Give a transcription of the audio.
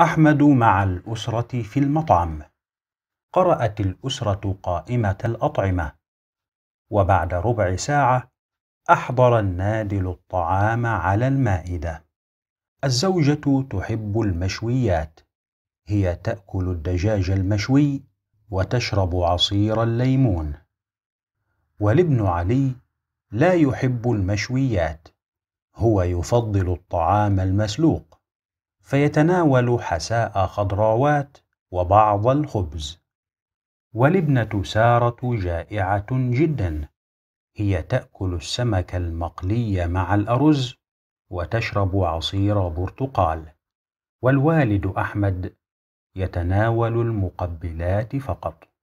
أحمد مع الأسرة في المطعم. قرأت الأسرة قائمة الأطعمة، وبعد ربع ساعة أحضر النادل الطعام على المائدة. الزوجة تحب المشويات، هي تأكل الدجاج المشوي وتشرب عصير الليمون. والابن علي لا يحب المشويات، هو يفضل الطعام المسلوق. فيتناول حساء خضراوات وبعض الخبز والابنة سارة جائعة جدا هي تأكل السمك المقلي مع الأرز وتشرب عصير برتقال والوالد أحمد يتناول المقبلات فقط